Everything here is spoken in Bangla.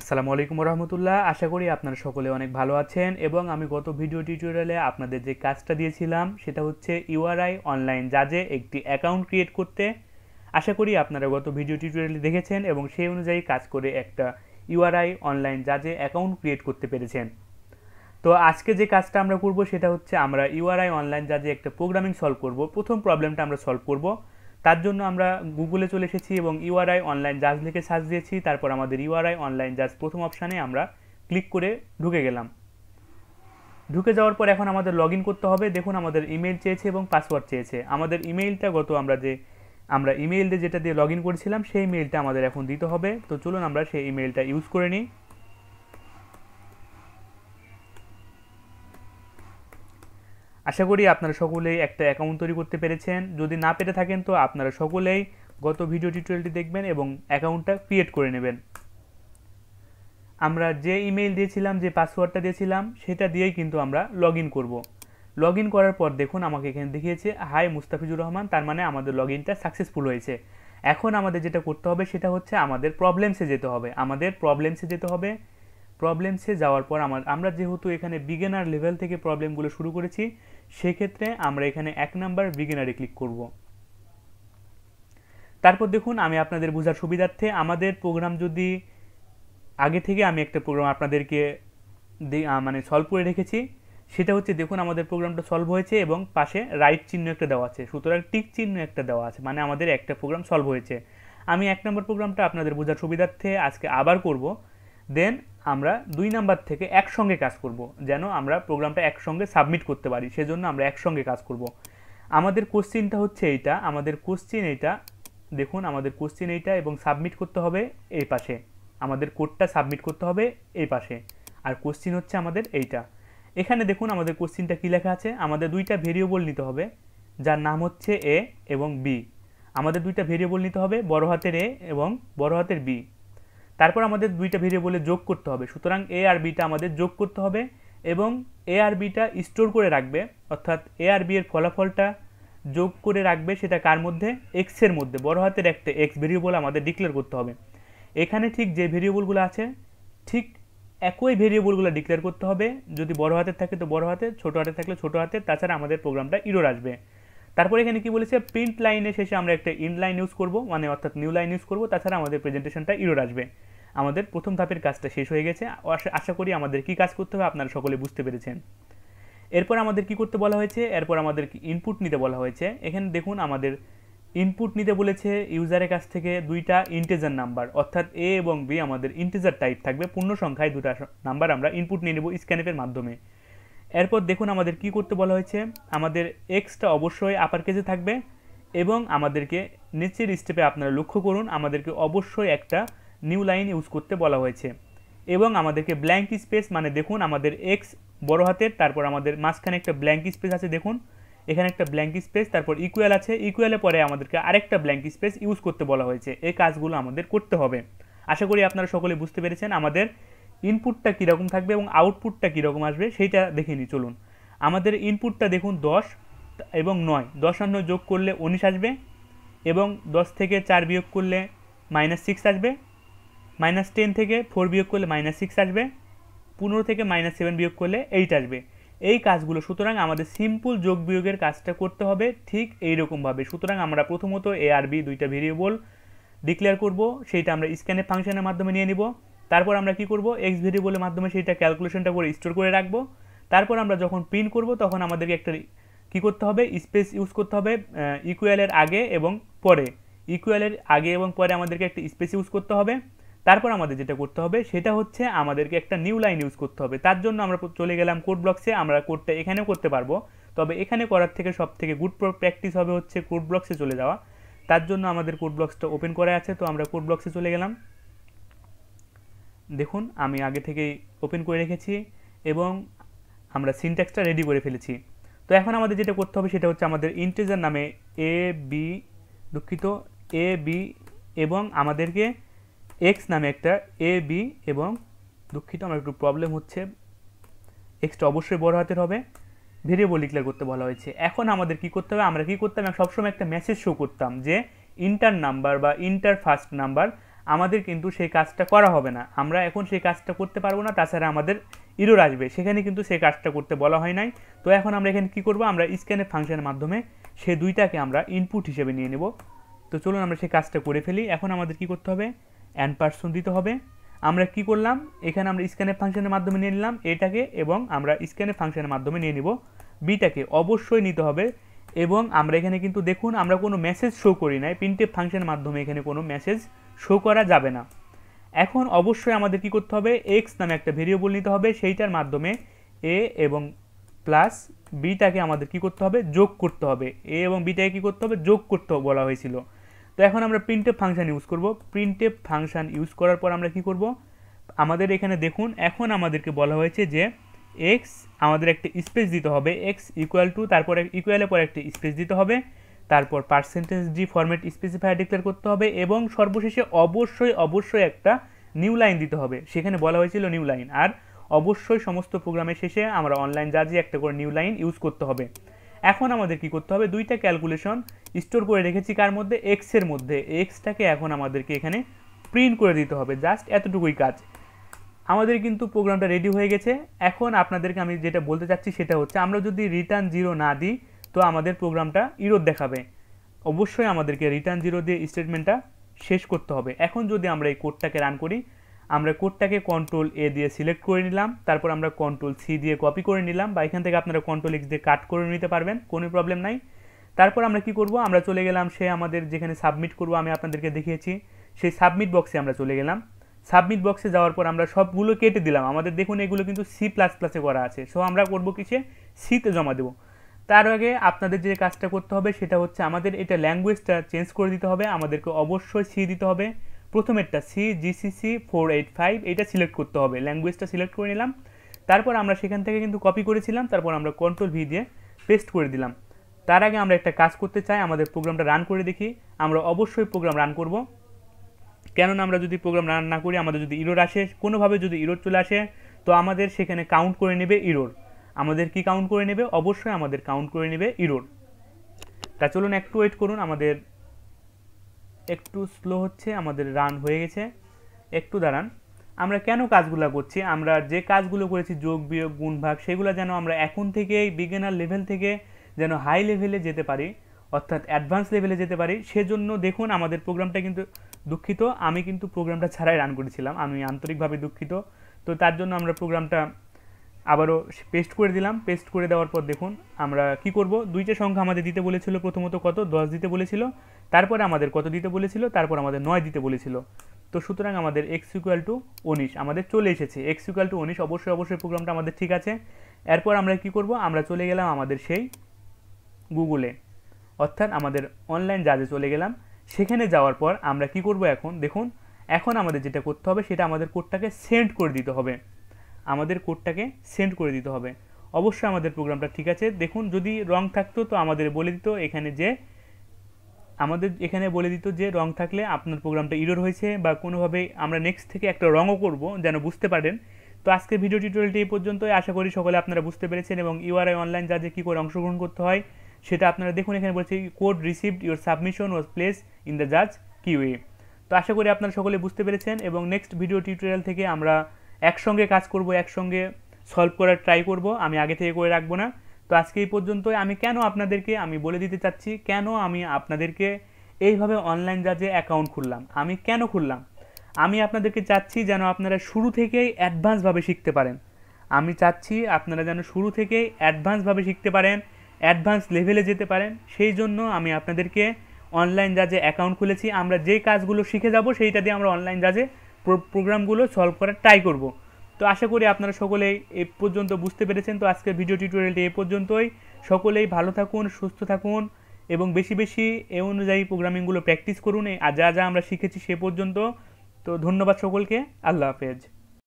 আসসালামু আলাইকুম রহমতুল্লাহ আশা করি আপনারা সকলে অনেক ভালো আছেন এবং আমি গত ভিডিও টিউটোরিয়ালে আপনাদের যে কাজটা দিয়েছিলাম সেটা হচ্ছে ইউআরআই অনলাইন জাজে একটি অ্যাকাউন্ট ক্রিয়েট করতে আশা করি আপনারা গত ভিডিও টিউটোরিয়ালে দেখেছেন এবং সেই অনুযায়ী কাজ করে একটা ইউআরআই অনলাইন জাজে অ্যাকাউন্ট ক্রিয়েট করতে পেরেছেন তো আজকে যে কাজটা আমরা করব সেটা হচ্ছে আমরা ইউআরআই অনলাইন জাজে একটা প্রোগ্রামিং সলভ করব প্রথম প্রবলেমটা আমরা সলভ করব তার জন্য আমরা গুগলে চলে এসেছি এবং ইউআরআই অনলাইন জাজ লিখে সার্চ দিয়েছি তারপর আমাদের ইউআরআই অনলাইন জাজ প্রথম অপশানে আমরা ক্লিক করে ঢুকে গেলাম ঢুকে যাওয়ার পর এখন আমাদের লগ করতে হবে দেখুন আমাদের ইমেল চেয়েছে এবং পাসওয়ার্ড চেয়েছে আমাদের ইমেইলটা গত আমরা যে আমরা ইমেইল দিয়ে যেটা দিয়ে লগ করেছিলাম সেই ইমেইলটা আমাদের এখন দিতে হবে তো চলুন আমরা সেই ইমেইলটা ইউজ করে নিই আশা করি আপনারা সকলেই একটা অ্যাকাউন্ট তৈরি করতে পেরেছেন যদি না পেরে থাকেন তো আপনারা সকলেই গত ভিডিও টিউটোরিয়ালটি দেখবেন এবং অ্যাকাউন্টটা ক্রিয়েট করে নেবেন আমরা যে ইমেল দিয়েছিলাম যে পাসওয়ার্ডটা দিয়েছিলাম সেটা দিয়েই কিন্তু আমরা লগ ইন করবো লগ ইন করার পর দেখুন আমাকে এখানে দেখিয়েছে হাই মুস্তাফিজুর রহমান তার মানে আমাদের লগ ইনটা সাকসেসফুল হয়েছে এখন আমাদের যেটা করতে হবে সেটা হচ্ছে আমাদের প্রবলেমসে যেতে হবে আমাদের প্রবলেমসে যেতে হবে প্রবলেমসে যাওয়ার পর আমার আমরা যেহেতু এখানে বিগেনার লেভেল থেকে প্রবলেমগুলো শুরু করেছি সেক্ষেত্রে আমরা এখানে এক নাম্বার বিগিনারে ক্লিক করব তারপর দেখুন আমি আপনাদের বোঝার সুবিধার্থে আমাদের প্রোগ্রাম যদি আগে থেকে আমি একটা প্রোগ্রাম আপনাদেরকে মানে সলভ করে রেখেছি সেটা হচ্ছে দেখুন আমাদের প্রোগ্রামটা সলভ হয়েছে এবং পাশে রাইট চিহ্ন একটা দেওয়া আছে সুতরাং টিক চিহ্ন একটা দেওয়া আছে মানে আমাদের একটা প্রোগ্রাম সলভ হয়েছে আমি এক নম্বর প্রোগ্রামটা আপনাদের বোঝার সুবিধার্থে আজকে আবার করব দেন আমরা দুই নাম্বার থেকে একসঙ্গে কাজ করব যেন আমরা প্রোগ্রামটা একসঙ্গে সাবমিট করতে পারি সেজন্য আমরা একসঙ্গে কাজ করব আমাদের কোশ্চিনটা হচ্ছে এইটা আমাদের কোশ্চিন এইটা দেখুন আমাদের কোশ্চিন এইটা এবং সাবমিট করতে হবে এই পাশে আমাদের কোডটা সাবমিট করতে হবে এই পাশে আর কোশ্চিন হচ্ছে আমাদের এইটা এখানে দেখুন আমাদের কোশ্চিনটা কী লেখা আছে আমাদের দুইটা ভেরিয়েবল নিতে হবে যার নাম হচ্ছে এ এবং বি আমাদের দুইটা ভেরিয়েবল নিতে হবে বড় হাতের এ এবং বড় হাতের বি তারপর আমাদের দুইটা ভেরিয়েবলে যোগ করতে হবে সুতরাং এ আর বিটা আমাদের যোগ করতে হবে এবং এ আর বিটা স্টোর করে রাখবে অর্থাৎ এ আর বি এর ফলাফলটা যোগ করে রাখবে সেটা কার মধ্যে এক্সের মধ্যে বড় হাতের একটা এক্স ভেরিয়েবল আমাদের ডিক্লেয়ার করতে হবে এখানে ঠিক যে ভেরিয়েবলগুলো আছে ঠিক একই ভেরিয়েবলগুলো ডিক্লেয়ার করতে হবে যদি বড় হাতের থাকে তো বড় হাতে ছোটো হাতে থাকলে ছোটো হাতে তাছাড়া আমাদের প্রোগ্রামটা ইরোর আসবে তারপরে এখানে কি বলেছে প্রিন্ট লাইনে শেষে আমরা একটা ইন লাইন ইউজ করব মানে অর্থাৎ নিউ লাইন ইউজ করব তাছাড়া আমাদের প্রেজেন্টেশনটা ইরোর আসবে আমাদের প্রথম ধাপের কাজটা শেষ হয়ে গেছে আশা করি আমাদের কি কাজ করতে হবে আপনারা সকলে বুঝতে পেরেছেন এরপর আমাদের কি করতে বলা হয়েছে এরপর আমাদের ইনপুট নিতে বলা হয়েছে এখানে দেখুন আমাদের ইনপুট নিতে বলেছে ইউজারের কাছ থেকে দুইটা ইন্টেজার নাম্বার অর্থাৎ এ এবং বি আমাদের ইন্টেজার টাইপ থাকবে পূর্ণ সংখ্যায় দুটা নাম্বার আমরা ইনপুট নিয়ে নেব স্ক্যানেপের মাধ্যমে এরপর দেখুন আমাদের কি করতে বলা হয়েছে আমাদের এক্সটা অবশ্যই আপার কেজে থাকবে এবং আমাদেরকে নিচের স্টেপে আপনারা লক্ষ্য করুন আমাদেরকে অবশ্যই একটা নিউ লাইন ইউজ করতে বলা হয়েছে এবং আমাদেরকে ব্ল্যাঙ্ক স্পেস মানে দেখুন আমাদের এক্স বড় হাতের তারপর আমাদের মাঝখানে একটা ব্ল্যাঙ্ক স্পেস আছে দেখুন এখানে একটা ব্ল্যাঙ্ক স্পেস তারপর ইকুয়াল আছে ইকুয়ালের পরে আমাদেরকে আরেকটা ব্ল্যাঙ্ক স্পেস ইউজ করতে বলা হয়েছে এই কাজগুলো আমাদের করতে হবে আশা করি আপনারা সকলে বুঝতে পেরেছেন আমাদের ইনপুটটা কীরকম থাকবে এবং আউটপুটটা কীরকম আসবে সেইটা দেখে নিই চলুন আমাদের ইনপুটটা দেখুন দশ এবং নয় দশ আর যোগ করলে উনিশ আসবে এবং দশ থেকে চার বিয়োগ করলে মাইনাস সিক্স আসবে মাইনাস টেন থেকে ফোর বিয়োগ করলে মাইনাস সিক্স আসবে পনেরো থেকে মাইনাস সেভেন বিয়োগ করলে এইট আসবে এই কাজগুলো সুতরাং আমাদের সিম্পল যোগ বিয়োগের কাজটা করতে হবে ঠিক এই রকমভাবে সুতরাং আমরা প্রথমত এ আর বি দুইটা ভেরিয়েবল ডিক্লেয়ার করব সেইটা আমরা স্ক্যানের ফাংশনের মাধ্যমে নিয়ে নিব তারপর আমরা কি করব এক্স ভেরিয়েবলের মাধ্যমে সেইটা ক্যালকুলেশনটা করে স্টোর করে রাখবো তারপর আমরা যখন প্রিন্ট করব তখন আমাদেরকে একটা কি করতে হবে স্পেস ইউজ করতে হবে ইকুয়ালের আগে এবং পরে ইকুয়ালের আগে এবং পরে আমাদেরকে একটা স্পেস ইউজ করতে হবে তারপর আমাদের যেটা করতে হবে সেটা হচ্ছে আমাদেরকে একটা নিউ লাইন ইউজ করতে হবে তার জন্য আমরা চলে গেলাম কোড ব্লক্সে আমরা কোডটা এখানেও করতে পারবো তবে এখানে করার থেকে সব থেকে গুড প্র্যাকটিস হবে হচ্ছে কোড ব্লক্সে চলে যাওয়া তার জন্য আমাদের কোড ব্লকসটা ওপেন করা আছে তো আমরা কোড ব্লক্সে চলে গেলাম দেখুন আমি আগে থেকেই ওপেন করে রেখেছি এবং আমরা সিনট্যাক্সটা রেডি করে ফেলেছি তো এখন আমাদের যেটা করতে হবে সেটা হচ্ছে আমাদের ইন্টিজার নামে এ বি দুঃখিত এ বি এবং আমাদেরকে এক্স নামে একটা এ বি এবং দুঃখিত আমার একটু প্রবলেম হচ্ছে এক্সটা অবশ্যই বড় হাতের হবে ভেরিয়েবল ডিক্লেয়ার করতে বলা হয়েছে এখন আমাদের কি করতে হবে আমরা কি করতাম সবসময় একটা মেসেজ শো করতাম যে ইন্টার নাম্বার বা ইন্টার ফার্স্ট নাম্বার আমাদের কিন্তু সেই কাজটা করা হবে না আমরা এখন সেই কাজটা করতে পারবো না তাছাড়া আমাদের ইরোর আসবে সেখানে কিন্তু সেই কাজটা করতে বলা হয় নাই তো এখন আমরা এখানে কি করব আমরা স্ক্যানের ফাংশনের মাধ্যমে সে দুইটাকে আমরা ইনপুট হিসেবে নিয়ে নেব তো চলুন আমরা সেই কাজটা করে ফেলি এখন আমাদের কি করতে হবে অ্যান পার্সন দিতে হবে আমরা কি করলাম এখানে আমরা স্ক্যানের ফাংশনের মাধ্যমে নিয়ে নিলাম এটাকে এবং আমরা স্ক্যানের ফাংশনের মাধ্যমে নিয়ে নেব বিটাকে অবশ্যই নিতে হবে এবং আমরা এখানে কিন্তু দেখুন আমরা কোনো মেসেজ শো করি নাই প্রিন্টেপ ফাংশনের মাধ্যমে এখানে কোনো মেসেজ শো করা যাবে না এখন অবশ্যই আমাদের কি করতে হবে এক্স নামে একটা ভেরিয়েবল নিতে হবে সেইটার মাধ্যমে এ এবং প্লাস বিটাকে আমাদের কি করতে হবে যোগ করতে হবে এ এবং বিটাকে কি করতে হবে যোগ করতে বলা হয়েছিল তো এখন আমরা প্রিন্টেপ ফাংশান ইউজ করব প্রিন্টেপ ফাংশান ইউজ করার পর আমরা কি করব আমাদের এখানে দেখুন এখন আমাদেরকে বলা হয়েছে যে এক্স আমাদের একটা স্পেস দিতে হবে এক্স ইকুয়াল টু তারপরে ইকুয়ালের পর একটা স্পেস দিতে হবে তারপর percentage D format specifier declare করতে হবে এবং সর্বশেষে অবশ্যই অবশ্যই একটা নিউ লাইন দিতে হবে সেখানে বলা হয়েছিল নিউ লাইন আর অবশ্যই সমস্ত প্রোগ্রামের শেষে আমরা অনলাইন যে একটা করে নিউ লাইন ইউজ করতে হবে এখন আমাদের কি করতে হবে দুইটা ক্যালকুলেশন স্টোর করে রেখেছি কার মধ্যে এক্সের মধ্যে এক্সটাকে এখন আমাদেরকে এখানে প্রিন্ট করে দিতে হবে জাস্ট এতটুকুই কাজ আমাদের কিন্তু প্রোগ্রামটা রেডি হয়ে গেছে এখন আপনাদেরকে আমি যেটা বলতে চাচ্ছি সেটা হচ্ছে আমরা যদি রিটার্ন জিরো না দিই তো আমাদের প্রোগ্রামটা ইরোদ দেখাবে অবশ্যই আমাদেরকে রিটার্ন জিরো দিয়ে স্টেটমেন্টটা শেষ করতে হবে এখন যদি আমরা এই কোডটাকে রান করি আমরা কোডটাকে কন্ট্রোল এ দিয়ে সিলেক্ট করে নিলাম তারপর আমরা কন্ট্রোল সি দিয়ে কপি করে নিলাম বা এখান থেকে আপনারা কন্ট্রোল এক্স দিয়ে কাট করে নিতে পারবেন কোনো প্রবলেম নাই তারপর আমরা কি করব আমরা চলে গেলাম সে আমাদের যেখানে সাবমিট করব আমি আপনাদেরকে দেখিয়েছি সেই সাবমিট বক্সে আমরা চলে গেলাম সাবমিট বক্সে যাওয়ার পর আমরা সবগুলো কেটে দিলাম আমাদের দেখুন এগুলো কিন্তু সি প্লাস প্লাসে করা আছে সো আমরা করবো কিসে সিতে জমা দেবো তার আগে আপনাদের যে কাজটা করতে হবে সেটা হচ্ছে আমাদের এটা ল্যাঙ্গুয়েজটা চেঞ্জ করে দিতে হবে আমাদেরকে অবশ্যই সি দিতে হবে প্রথমেরটা C GCC four eight five এটা সিলেক্ট করতে হবে ল্যাঙ্গুয়েজটা সিলেক্ট করে নিলাম তারপর আমরা সেখান থেকে কিন্তু কপি করেছিলাম তারপর আমরা কন্ট্রোল ভি দিয়ে পেস্ট করে দিলাম তার আগে আমরা একটা কাজ করতে চাই আমাদের প্রোগ্রামটা রান করে দেখি আমরা অবশ্যই প্রোগ্রাম রান করব কেননা আমরা যদি প্রোগ্রাম রান না করি আমাদের যদি ইরোর আসে কোনোভাবে যদি ইরোর চলে আসে তো আমাদের সেখানে কাউন্ট করে নেবে ইরোর আমাদের কি কাউন্ট করে নেবে অবশ্যই আমাদের কাউন্ট করে নেবে ইরোড তা চলুন একটু ওয়েট করুন আমাদের একটু স্লো হচ্ছে আমাদের রান হয়ে গেছে একটু দাঁড়ান আমরা কেন কাজগুলো করছি আমরা যে কাজগুলো করেছি যোগ বিয়োগ গুণ ভাগ সেগুলো যেন আমরা এখন থেকেই বিজ্ঞানার লেভেল থেকে যেন হাই লেভেলে যেতে পারি অর্থাৎ অ্যাডভান্স লেভেলে যেতে পারি সেজন্য দেখুন আমাদের প্রোগ্রামটা কিন্তু দুঃখিত আমি কিন্তু প্রোগ্রামটা ছাড়াই রান করেছিলাম আমি আন্তরিকভাবে দুঃখিত তো তার জন্য আমরা প্রোগ্রামটা আবারও পেস্ট করে দিলাম পেস্ট করে দেওয়ার পর দেখুন আমরা কি করব দুইটা সংখ্যা আমাদের দিতে বলেছিল প্রথমত কত দশ দিতে বলেছিল তারপরে আমাদের কত দিতে বলেছিল তারপর আমাদের নয় দিতে বলেছিল তো সুতরাং আমাদের এক্স ইকুয়াল টু উনিশ আমাদের চলে এসেছে এক্স ইকুয়াল টু উনিশ অবশ্যই অবশ্যই প্রোগ্রামটা আমাদের ঠিক আছে এরপর আমরা কি করব আমরা চলে গেলাম আমাদের সেই গুগলে অর্থাৎ আমাদের অনলাইন জাজে চলে গেলাম সেখানে যাওয়ার পর আমরা কি করব এখন দেখুন এখন আমাদের যেটা করতে হবে সেটা আমাদের কোডটাকে সেন্ড করে দিতে হবে আমাদের কোডটাকে সেন্ড করে দিতে হবে অবশ্যই আমাদের প্রোগ্রামটা ঠিক আছে দেখুন যদি রং থাকতো তো আমাদের বলে দিত এখানে যে আমাদের এখানে বলে দিত যে রং থাকলে আপনার প্রোগ্রামটা ইরোর হয়েছে বা কোনোভাবে আমরা নেক্সট থেকে একটা রঙও করব যেন বুঝতে পারেন তো আজকে ভিডিও টিউটোরিয়ালটি এই পর্যন্তই আশা করি সকলে আপনারা বুঝতে পেরেছেন এবং ইউআরআই অনলাইন যা যে কী করে অংশগ্রহণ করতে হয় সেটা আপনারা দেখুন এখানে বলছে code received your submission was place in the জাজ কিউ তো আশা করি আপনারা সকলে বুঝতে পেরেছেন এবং নেক্সট ভিডিও টিউটোরিয়াল থেকে আমরা একসঙ্গে কাজ করব একসঙ্গে সলভ করার ট্রাই করব আমি আগে থেকে করে রাখবো না তো আজকে এই পর্যন্তই আমি কেন আপনাদেরকে আমি বলে দিতে চাচ্ছি কেন আমি আপনাদেরকে এইভাবে অনলাইন জাজে অ্যাকাউন্ট খুললাম আমি কেন খুললাম আমি আপনাদেরকে চাচ্ছি যেন আপনারা শুরু থেকেই অ্যাডভান্সভাবে শিখতে পারেন আমি চাচ্ছি আপনারা যেন শুরু থেকেই অ্যাডভান্সভাবে শিখতে পারেন অ্যাডভান্স লেভেলে যেতে পারেন সেই জন্য আমি আপনাদেরকে অনলাইন জাজে অ্যাকাউন্ট খুলেছি আমরা যে কাজগুলো শিখে যাব সেইটা দিয়ে আমরা অনলাইন জাজে প্রোগ্রামগুলো সলভ করার ট্রাই করব তো আশা করি আপনারা সকলেই এ পর্যন্ত বুঝতে পেরেছেন তো আজকের ভিডিও টিউটোরিয়ালটি এ পর্যন্তই সকলেই ভালো থাকুন সুস্থ থাকুন এবং বেশি বেশি এ অনুযায়ী প্রোগ্রামিংগুলো প্র্যাকটিস করুন আর যা যা আমরা শিখেছি সে পর্যন্ত তো ধন্যবাদ সকলকে আল্লাহ হাফেজ